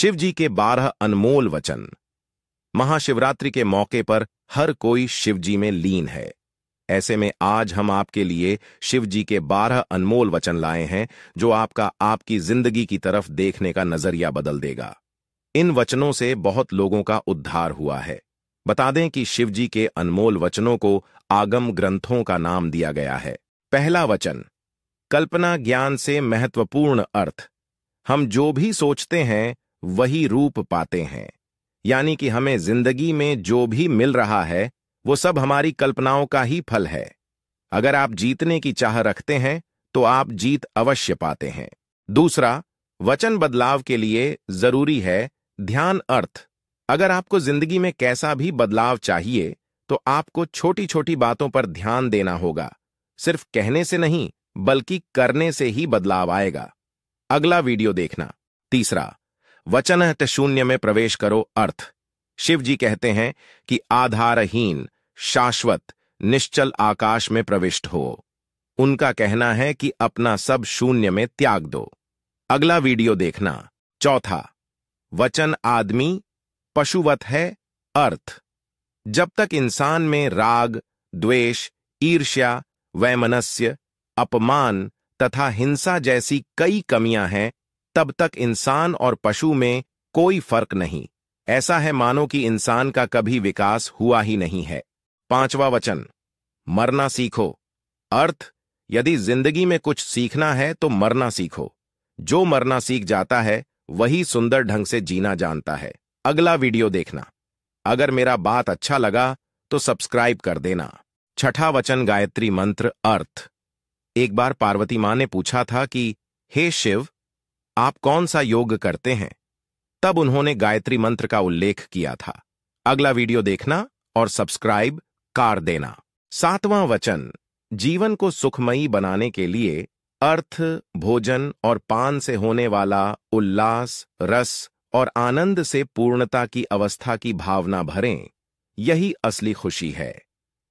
शिव जी के बारह अनमोल वचन महाशिवरात्रि के मौके पर हर कोई शिव जी में लीन है ऐसे में आज हम आपके लिए शिव जी के बारह अनमोल वचन लाए हैं जो आपका आपकी जिंदगी की तरफ देखने का नजरिया बदल देगा इन वचनों से बहुत लोगों का उद्धार हुआ है बता दें कि शिव जी के अनमोल वचनों को आगम ग्रंथों का नाम दिया गया है पहला वचन कल्पना ज्ञान से महत्वपूर्ण अर्थ हम जो भी सोचते हैं वही रूप पाते हैं यानी कि हमें जिंदगी में जो भी मिल रहा है वो सब हमारी कल्पनाओं का ही फल है अगर आप जीतने की चाह रखते हैं तो आप जीत अवश्य पाते हैं दूसरा वचन बदलाव के लिए जरूरी है ध्यान अर्थ अगर आपको जिंदगी में कैसा भी बदलाव चाहिए तो आपको छोटी छोटी बातों पर ध्यान देना होगा सिर्फ कहने से नहीं बल्कि करने से ही बदलाव आएगा अगला वीडियो देखना तीसरा वचन शून्य में प्रवेश करो अर्थ शिव जी कहते हैं कि आधारहीन शाश्वत निश्चल आकाश में प्रविष्ट हो उनका कहना है कि अपना सब शून्य में त्याग दो अगला वीडियो देखना चौथा वचन आदमी पशुवत है अर्थ जब तक इंसान में राग द्वेष ईर्ष्या वैमनस्य अपमान तथा हिंसा जैसी कई कमियां हैं तब तक इंसान और पशु में कोई फर्क नहीं ऐसा है मानो कि इंसान का कभी विकास हुआ ही नहीं है पांचवा वचन मरना सीखो अर्थ यदि जिंदगी में कुछ सीखना है तो मरना सीखो जो मरना सीख जाता है वही सुंदर ढंग से जीना जानता है अगला वीडियो देखना अगर मेरा बात अच्छा लगा तो सब्सक्राइब कर देना छठा वचन गायत्री मंत्र अर्थ एक बार पार्वती मां ने पूछा था कि हे शिव आप कौन सा योग करते हैं तब उन्होंने गायत्री मंत्र का उल्लेख किया था अगला वीडियो देखना और सब्सक्राइब कार देना सातवां वचन जीवन को सुखमयी बनाने के लिए अर्थ भोजन और पान से होने वाला उल्लास रस और आनंद से पूर्णता की अवस्था की भावना भरें यही असली खुशी है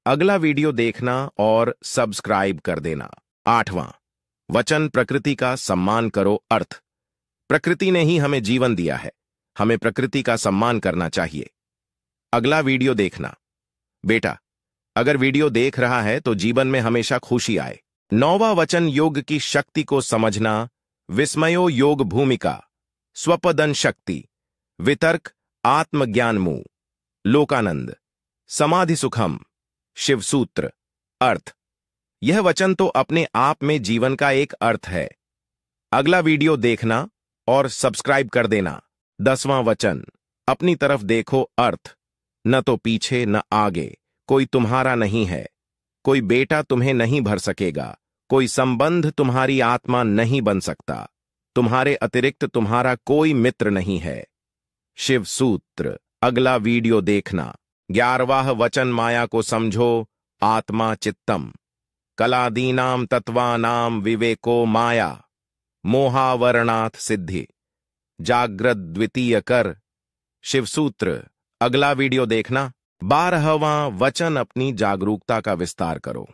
अगला वीडियो देखना और सब्सक्राइब कर देना आठवां वचन प्रकृति का सम्मान करो अर्थ प्रकृति ने ही हमें जीवन दिया है हमें प्रकृति का सम्मान करना चाहिए अगला वीडियो देखना बेटा अगर वीडियो देख रहा है तो जीवन में हमेशा खुशी आए नौवा वचन योग की शक्ति को समझना विस्मयो योग भूमिका स्वपदन शक्ति वितर्क आत्मज्ञान मुंह लोकानंद समाधि सुखम शिवसूत्र अर्थ यह वचन तो अपने आप में जीवन का एक अर्थ है अगला वीडियो देखना और सब्सक्राइब कर देना दसवां वचन अपनी तरफ देखो अर्थ न तो पीछे न आगे कोई तुम्हारा नहीं है कोई बेटा तुम्हें नहीं भर सकेगा कोई संबंध तुम्हारी आत्मा नहीं बन सकता तुम्हारे अतिरिक्त तुम्हारा कोई मित्र नहीं है शिव सूत्र अगला वीडियो देखना ग्यारवाह वचन माया को समझो आत्मा चित्तम कलादीनाम तत्वानाम विवेको माया मोहावरणाथ सिद्धि जागृत द्वितीय कर शिवसूत्र अगला वीडियो देखना बारहवा वचन अपनी जागरूकता का विस्तार करो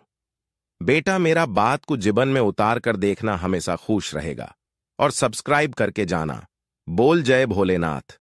बेटा मेरा बात को जीवन में उतार कर देखना हमेशा खुश रहेगा और सब्सक्राइब करके जाना बोल जय भोलेनाथ